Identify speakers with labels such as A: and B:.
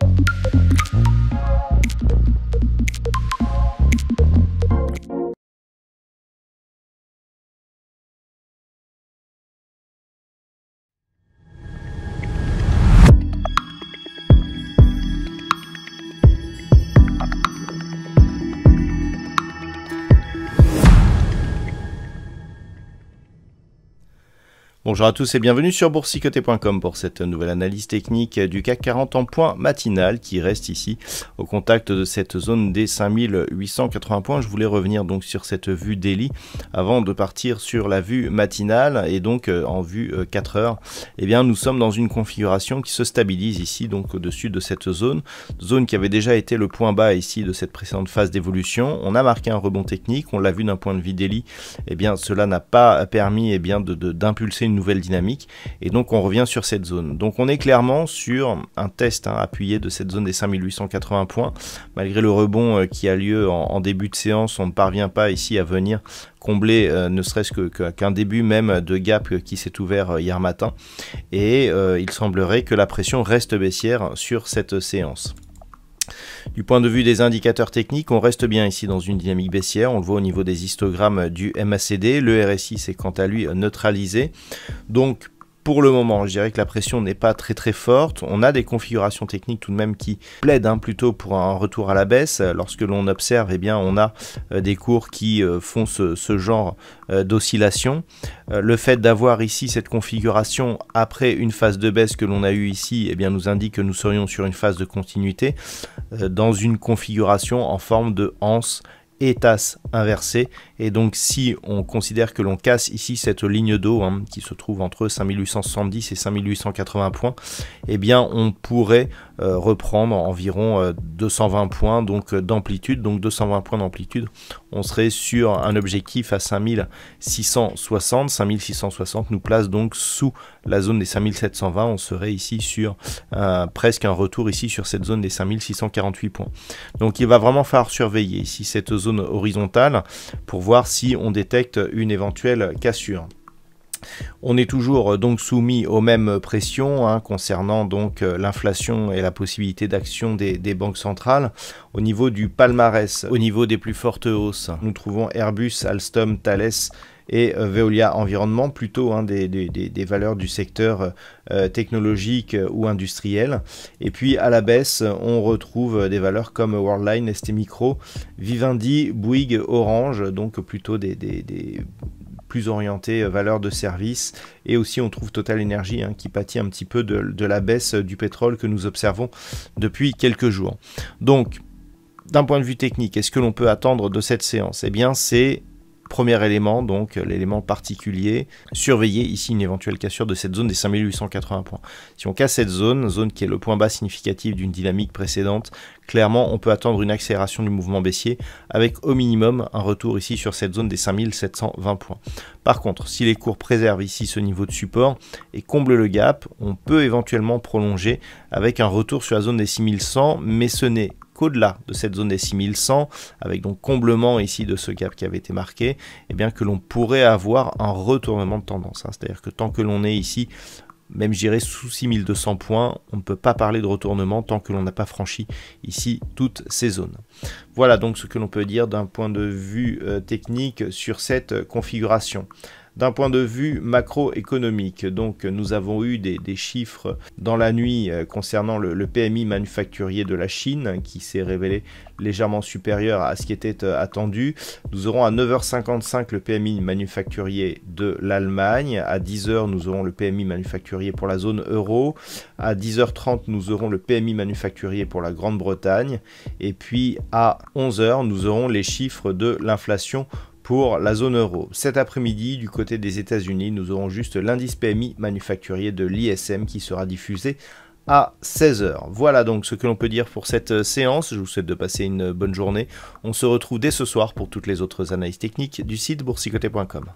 A: you Bonjour à tous et bienvenue sur boursicoté.com pour cette nouvelle analyse technique du CAC 40 en point matinal qui reste ici au contact de cette zone des 5880 points. Je voulais revenir donc sur cette vue daily avant de partir sur la vue matinale et donc euh, en vue 4 euh, heures. Eh bien, nous sommes dans une configuration qui se stabilise ici donc au-dessus de cette zone, zone qui avait déjà été le point bas ici de cette précédente phase d'évolution. On a marqué un rebond technique, on l'a vu d'un point de vue daily. Eh bien, cela n'a pas permis eh bien d'impulser de, une nouvelle dynamique. Et donc on revient sur cette zone. Donc on est clairement sur un test hein, appuyé de cette zone des 5880 points. Malgré le rebond euh, qui a lieu en, début de séance, on ne parvient pas ici à venir combler euh, ne serait-ce qu'un que, début même de gap qui s'est ouvert euh, hier matin. Et il semblerait que la pression reste baissière sur cette séance. Du point de vue des indicateurs techniques, on reste bien ici dans une dynamique baissière. On le voit au niveau des histogrammes du MACD. Le RSI s'est quant à lui neutralisé. Donc pour le moment, je dirais que la pression n'est pas très très forte. On a des configurations techniques tout de même qui plaident hein, plutôt pour un retour à la baisse. Lorsque l'on observe, eh bien, on a euh, des cours qui euh, font ce, genre euh, d'oscillation. Le fait d'avoir ici cette configuration après une phase de baisse que l'on a eue ici, eh bien, nous indique que nous serions sur une phase de continuité dans une configuration en forme de hanse et tasse inversée. Et donc si on considère que l'on casse ici cette ligne d'eau hein, qui se trouve entre 5870 et 5880 points, eh bien on pourrait euh, reprendre environ 220 euh, points donc euh, d'amplitude. Donc 220 points d'amplitude, on serait sur un objectif à 5660. 5660 nous place donc sous la zone des 5720. On serait ici sur presque un retour ici sur cette zone des 5648 points. Donc il va vraiment falloir surveiller ici cette zone horizontale pour voir si on détecte une éventuelle cassure. On est toujours euh, donc soumis aux mêmes pressions hein, concernant donc euh, l'inflation et la possibilité d'action des, des, banques centrales. Au niveau du palmarès, au niveau des plus fortes hausses, nous trouvons Airbus, Alstom, Thales, et euh, Veolia Environnement, plutôt hein, des, des, des, valeurs du secteur euh, euh, technologique ou industriel. Et puis à la baisse, on retrouve des valeurs comme Worldline, ST Micro, Vivendi, Bouygues, Orange, donc plutôt des, des, des plus orientées valeurs de service. Et aussi, on trouve Total Energy hein, qui pâtit un petit peu de, de, la baisse du pétrole que nous observons depuis quelques jours. Donc, d'un point de vue technique, est-ce que l'on peut attendre de cette séance Eh bien, c'est Premier élément, donc euh, l'élément particulier, surveiller ici une éventuelle cassure de cette zone des 5880 points. Si on casse cette zone, zone qui est le point bas significatif d'une dynamique précédente, clairement on peut attendre une accélération du mouvement baissier avec au minimum un retour ici sur cette zone des 5720 points. Par contre, si les cours préservent ici ce niveau de support et comblent le gap, on peut éventuellement prolonger avec un retour sur la zone des 6100, mais ce n'est au delà de cette zone des 6100, avec donc comblement ici de ce gap qui avait été marqué, et eh bien que l'on pourrait avoir un retournement de tendance. Hein. C'est-à-dire que tant que l'on est ici, même je sous 6200 points, on ne peut pas parler de retournement tant que l'on n'a pas franchi ici toutes ces zones. Voilà donc ce que l'on peut dire d'un point de vue euh, technique sur cette euh, configuration d'un point de vue macroéconomique. Donc nous avons eu des, chiffres dans la nuit euh, concernant le, le, PMI manufacturier de la Chine qui s'est révélé légèrement supérieur à ce qui était euh, attendu. Nous aurons à 9h55 le PMI manufacturier de l'Allemagne. À 10h nous aurons le PMI manufacturier pour la zone euro. À 10h30 nous aurons le PMI manufacturier pour la Grande-Bretagne. Et puis à 11h nous aurons les chiffres de l'inflation pour la zone euro. Cet après-midi, du côté des États-Unis, nous aurons juste l'indice PMI manufacturier de l'ISM qui sera diffusé à 16h. Voilà donc ce que l'on peut dire pour cette euh, séance. Je vous souhaite de passer une bonne journée. On se retrouve dès ce soir pour toutes les autres analyses techniques du site boursicoté.com.